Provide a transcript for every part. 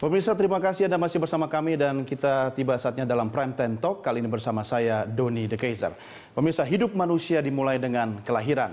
Pemirsa terima kasih Anda masih bersama kami dan kita tiba saatnya dalam Prime Time Talk kali ini bersama saya Doni De Kaiser. Pemirsa hidup manusia dimulai dengan kelahiran.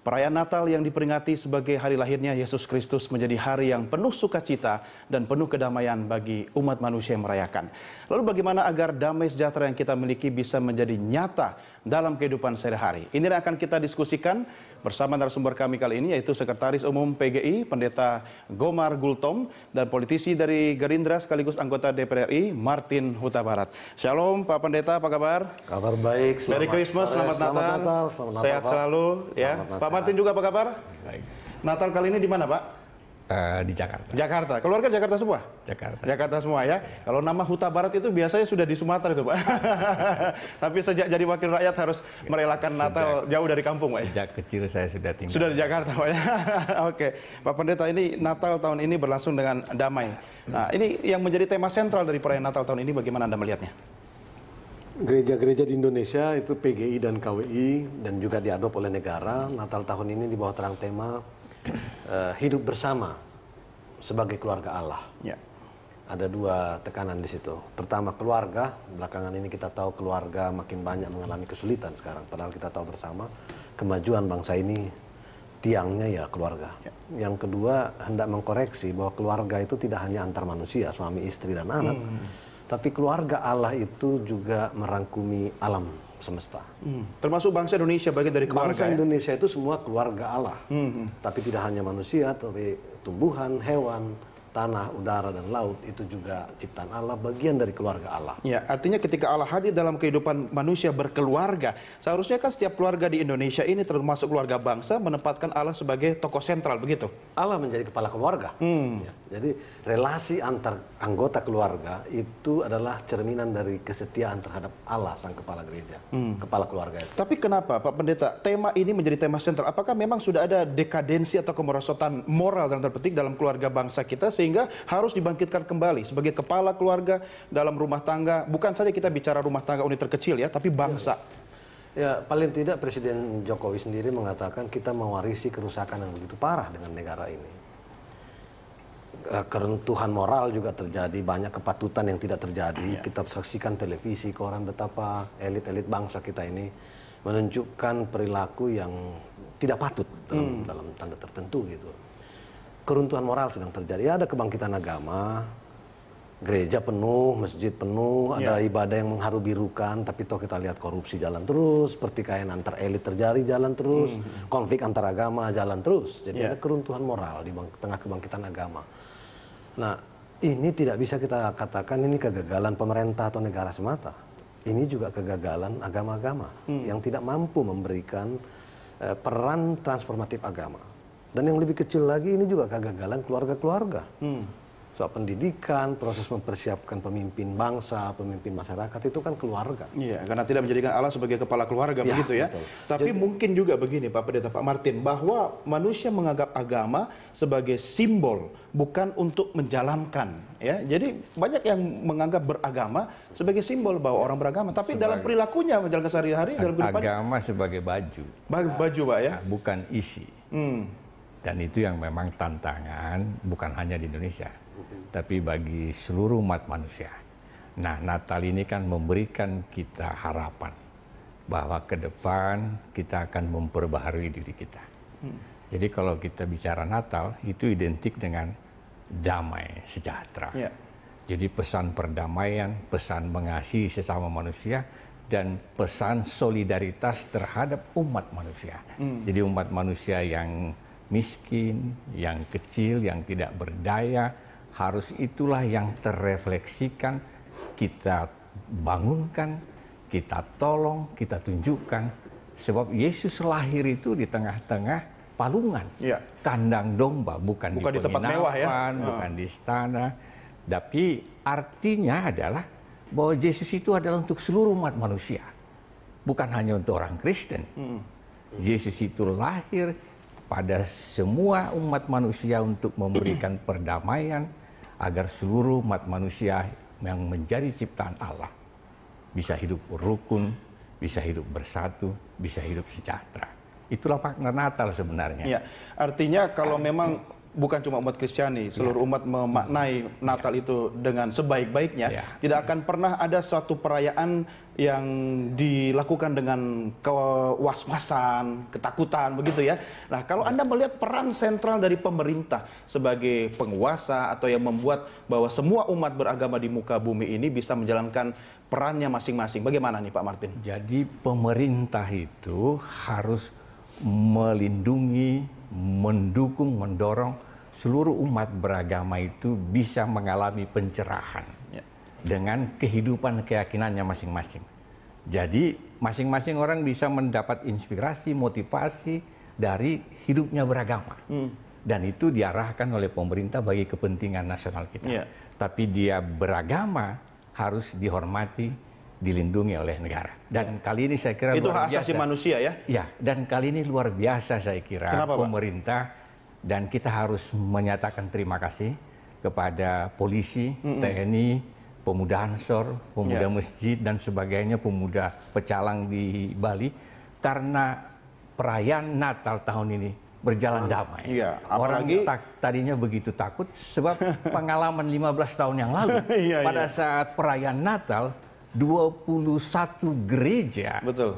Perayaan Natal yang diperingati sebagai hari lahirnya Yesus Kristus menjadi hari yang penuh sukacita dan penuh kedamaian bagi umat manusia yang merayakan. Lalu bagaimana agar damai sejahtera yang kita miliki bisa menjadi nyata dalam kehidupan sehari-hari? Ini akan kita diskusikan bersama narasumber kami kali ini yaitu Sekretaris Umum PGI Pendeta Gomar Gultom dan politisi dari Gerindra sekaligus anggota DPR RI Martin Huta Barat. Shalom Pak Pendeta, apa kabar? Kabar baik. Selamat Merry Christmas, selamat, selamat Natal. selamat Natal, Sehat selalu ya. Pak Martin juga apa kabar? Baik. Natal kali ini di mana, Pak? di Jakarta. Jakarta. Keluarga Jakarta semua? Jakarta. Jakarta semua ya. Kalau nama Huta Barat itu biasanya sudah di Sumatera itu, Pak. Tapi sejak jadi wakil rakyat harus merelakan sejak, Natal jauh dari kampung, Pak. Ya? Sejak kecil saya sudah tinggal. Sudah di Jakarta, Pak. Ya. Oke. Pak Pendeta, ini Natal tahun ini berlangsung dengan damai. Nah, ini yang menjadi tema sentral dari perayaan Natal tahun ini bagaimana Anda melihatnya? Gereja-gereja di Indonesia itu PGI dan KWI dan juga diadop oleh negara. Natal tahun ini di bawah terang tema uh, hidup bersama sebagai keluarga Allah. Ya. Ada dua tekanan di situ. Pertama keluarga, belakangan ini kita tahu keluarga makin banyak mengalami kesulitan sekarang. Padahal kita tahu bersama kemajuan bangsa ini tiangnya ya keluarga. Ya. Yang kedua hendak mengkoreksi bahwa keluarga itu tidak hanya antar manusia, suami istri dan anak, hmm. tapi keluarga Allah itu juga merangkumi alam semesta. Hmm. Termasuk bangsa Indonesia bagian dari keluarga. Bangsa ya? Indonesia itu semua keluarga Allah, hmm. hmm. tapi tidak hanya manusia, tapi tumbuhan, hewan, tanah, udara, dan laut itu juga ciptaan Allah, bagian dari keluarga Allah. Ya, artinya ketika Allah hadir dalam kehidupan manusia berkeluarga, seharusnya kan setiap keluarga di Indonesia ini termasuk keluarga bangsa menempatkan Allah sebagai tokoh sentral begitu. Allah menjadi kepala keluarga. Hmm. Ya, jadi relasi antar anggota keluarga itu adalah cerminan dari kesetiaan terhadap Allah sang kepala gereja, hmm. kepala keluarga itu. Tapi kenapa Pak Pendeta tema ini menjadi tema sentral? Apakah memang sudah ada dekadensi atau kemerosotan moral dan terpenting dalam keluarga bangsa kita sehingga harus dibangkitkan kembali sebagai kepala keluarga dalam rumah tangga. Bukan saja kita bicara rumah tangga unit terkecil ya, tapi bangsa. Ya, paling tidak Presiden Jokowi sendiri mengatakan kita mewarisi kerusakan yang begitu parah dengan negara ini. Eh, kerentuhan moral juga terjadi, banyak kepatutan yang tidak terjadi. Iya. Kita saksikan televisi, koran betapa elit-elit bangsa kita ini menunjukkan perilaku yang tidak patut dalam, hmm. dalam tanda tertentu gitu keruntuhan moral sedang terjadi. Ya, ada kebangkitan agama, gereja penuh, masjid penuh, ya. ada ibadah yang mengharu birukan, tapi toh kita lihat korupsi jalan terus, pertikaian antar elit terjadi jalan terus, mm. konflik antar agama jalan terus. Jadi ya. ada keruntuhan moral di tengah kebangkitan agama. Nah, ini tidak bisa kita katakan ini kegagalan pemerintah atau negara semata. Ini juga kegagalan agama-agama hmm. yang tidak mampu memberikan eh, peran transformatif agama dan yang lebih kecil lagi ini juga kegagalan keluarga-keluarga. Hmm. Soal pendidikan, proses mempersiapkan pemimpin bangsa, pemimpin masyarakat itu kan keluarga. Iya, karena tidak menjadikan Allah sebagai kepala keluarga ya, begitu ya. Betul. Tapi Jadi, mungkin juga begini Pak Pendeta, Pak Martin, bahwa manusia menganggap agama sebagai simbol, bukan untuk menjalankan. Ya, jadi banyak yang menganggap beragama sebagai simbol bahwa orang beragama, tapi sebagai, dalam perilakunya menjalankan sehari-hari dalam kehidupan agama sebagai baju. Baju, Pak ya. Bukan isi. Hmm. Dan itu yang memang tantangan bukan hanya di Indonesia, tapi bagi seluruh umat manusia. Nah, Natal ini kan memberikan kita harapan bahwa ke depan kita akan memperbaharui diri kita. Hmm. Jadi kalau kita bicara Natal itu identik dengan damai, sejahtera. Yeah. Jadi pesan perdamaian, pesan mengasihi sesama manusia dan pesan solidaritas terhadap umat manusia. Hmm. Jadi umat manusia yang miskin, yang kecil, yang tidak berdaya, harus itulah yang terefleksikan, kita bangunkan, kita tolong, kita tunjukkan. Sebab Yesus lahir itu di tengah-tengah palungan, ya. kandang domba, bukan, bukan di, di tempat mewah ya, ah. bukan di istana. Tapi artinya adalah bahwa Yesus itu adalah untuk seluruh umat manusia, bukan hanya untuk orang Kristen. Hmm. Yesus itu lahir pada semua umat manusia untuk memberikan perdamaian agar seluruh umat manusia yang menjadi ciptaan Allah bisa hidup rukun, bisa hidup bersatu, bisa hidup sejahtera. Itulah makna Natal sebenarnya. Ya, artinya kalau memang bukan cuma umat Kristiani, seluruh ya. umat memaknai ya. Natal itu dengan sebaik-baiknya. Yeah. Tidak akan pernah ada suatu perayaan yang dilakukan dengan kewas ketakutan begitu ya. Nah, kalau ya. Anda melihat peran sentral dari pemerintah sebagai penguasa atau yang membuat bahwa semua umat beragama di muka bumi ini bisa menjalankan perannya masing-masing. Bagaimana nih Pak Martin? Jadi pemerintah itu harus melindungi, mendukung, mendorong seluruh umat beragama itu bisa mengalami pencerahan ya. dengan kehidupan keyakinannya masing-masing. Jadi masing-masing orang bisa mendapat inspirasi, motivasi dari hidupnya beragama. Hmm. Dan itu diarahkan oleh pemerintah bagi kepentingan nasional kita. Ya. Tapi dia beragama harus dihormati, dilindungi oleh negara. Dan ya. kali ini saya kira itu hak asasi manusia ya. Ya, dan kali ini luar biasa saya kira Kenapa, pemerintah Pak? dan kita harus menyatakan terima kasih kepada polisi, mm -mm. TNI, pemuda Ansor, pemuda yeah. masjid dan sebagainya, pemuda pecalang di Bali karena perayaan Natal tahun ini berjalan iya, damai. Iya, apalagi Orang tadinya begitu takut sebab pengalaman 15 tahun yang lalu iya, iya. pada iya. saat perayaan Natal 21 gereja Betul.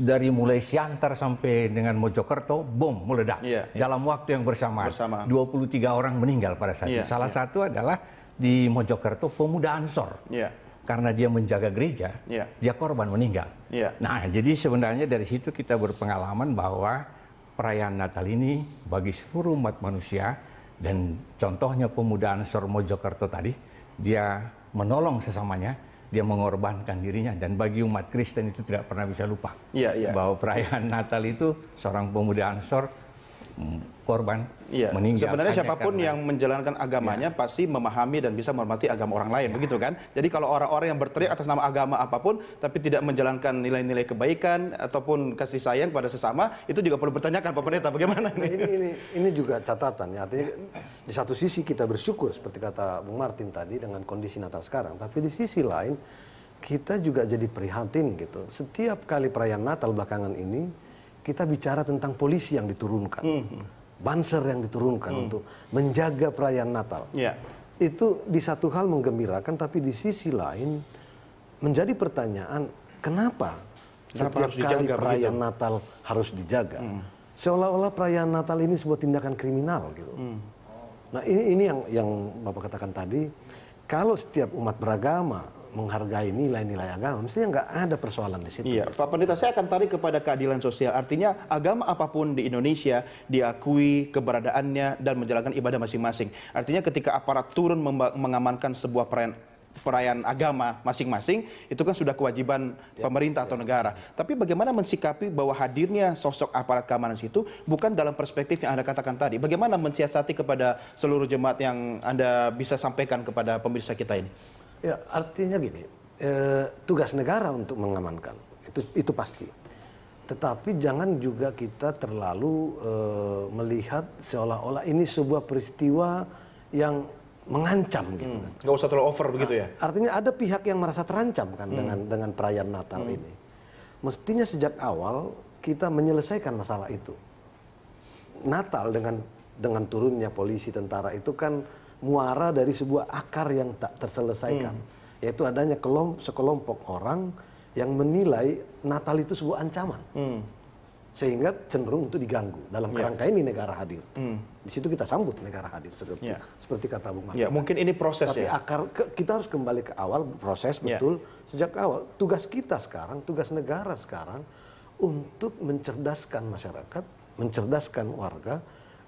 dari mulai Siantar sampai dengan Mojokerto bom meledak yeah, yeah. dalam waktu yang bersamaan. Bersama. 23 orang meninggal pada saat yeah, itu. Salah yeah. satu adalah di Mojokerto pemuda Ansor. Yeah. Karena dia menjaga gereja, yeah. dia korban meninggal. Yeah. Nah, jadi sebenarnya dari situ kita berpengalaman bahwa perayaan Natal ini bagi seluruh umat manusia dan contohnya pemuda Ansor Mojokerto tadi, dia menolong sesamanya dia mengorbankan dirinya dan bagi umat Kristen itu tidak pernah bisa lupa ya, ya. bahwa perayaan Natal itu seorang pemuda Ansor korban iya. meninggal. Sebenarnya siapapun karena, yang menjalankan agamanya ya. pasti memahami dan bisa menghormati agama orang lain, ya. begitu kan? Jadi kalau orang-orang yang berteriak atas nama agama apapun, tapi tidak menjalankan nilai-nilai kebaikan ataupun kasih sayang pada sesama, itu juga perlu bertanyakan pemerintah bagaimana ini. Nah, ini, ini, ini juga catatan ya. Artinya di satu sisi kita bersyukur seperti kata Bung Martin tadi dengan kondisi Natal sekarang, tapi di sisi lain kita juga jadi prihatin gitu. Setiap kali perayaan Natal belakangan ini kita bicara tentang polisi yang diturunkan, hmm. banser yang diturunkan hmm. untuk menjaga perayaan Natal. Yeah. Itu di satu hal menggembirakan, tapi di sisi lain menjadi pertanyaan kenapa, kenapa setiap kali perayaan begitu? Natal harus dijaga? Hmm. Seolah-olah perayaan Natal ini sebuah tindakan kriminal gitu. Hmm. Nah ini ini yang yang bapak katakan tadi, kalau setiap umat beragama menghargai nilai-nilai agama, mestinya nggak ada persoalan di situ. Iya, Pak Pendeta, saya akan tarik kepada keadilan sosial. Artinya agama apapun di Indonesia diakui keberadaannya dan menjalankan ibadah masing-masing. Artinya ketika aparat turun mengamankan sebuah perayaan perayaan agama masing-masing itu kan sudah kewajiban ya, pemerintah ya. atau negara. Tapi bagaimana mensikapi bahwa hadirnya sosok aparat keamanan situ bukan dalam perspektif yang Anda katakan tadi. Bagaimana mensiasati kepada seluruh jemaat yang Anda bisa sampaikan kepada pemirsa kita ini? Ya, artinya gini, eh, tugas negara untuk mengamankan itu itu pasti. Tetapi jangan juga kita terlalu eh, melihat seolah-olah ini sebuah peristiwa yang mengancam gitu hmm. kan. Gak usah terlalu over nah, begitu ya. Artinya ada pihak yang merasa terancam kan hmm. dengan dengan perayaan Natal hmm. ini. Mestinya sejak awal kita menyelesaikan masalah itu. Natal dengan dengan turunnya polisi tentara itu kan muara dari sebuah akar yang tak terselesaikan, hmm. yaitu adanya kelomp sekelompok orang yang menilai Natal itu sebuah ancaman. Hmm. Sehingga cenderung untuk diganggu. Dalam yeah. kerangka ini negara hadir. Hmm. Di situ kita sambut negara hadir seperti, yeah. seperti kata Bung Martin. Yeah, mungkin ini proses Tapi ya. akar ke, kita harus kembali ke awal proses ya. betul sejak awal. Tugas kita sekarang, tugas negara sekarang untuk mencerdaskan masyarakat, mencerdaskan warga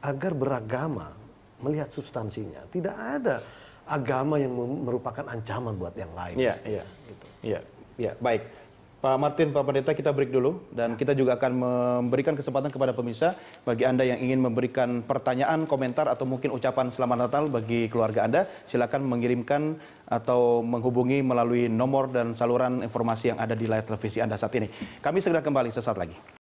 agar beragama melihat substansinya. Tidak ada agama yang merupakan ancaman buat yang lain. Iya, iya. Gitu. Iya, iya. Baik. Pak Martin, Pak Pendeta, kita break dulu dan ya. kita juga akan memberikan kesempatan kepada pemirsa bagi Anda yang ingin memberikan pertanyaan, komentar atau mungkin ucapan selamat Natal bagi keluarga Anda, silakan mengirimkan atau menghubungi melalui nomor dan saluran informasi yang ada di layar televisi Anda saat ini. Kami segera kembali sesaat lagi.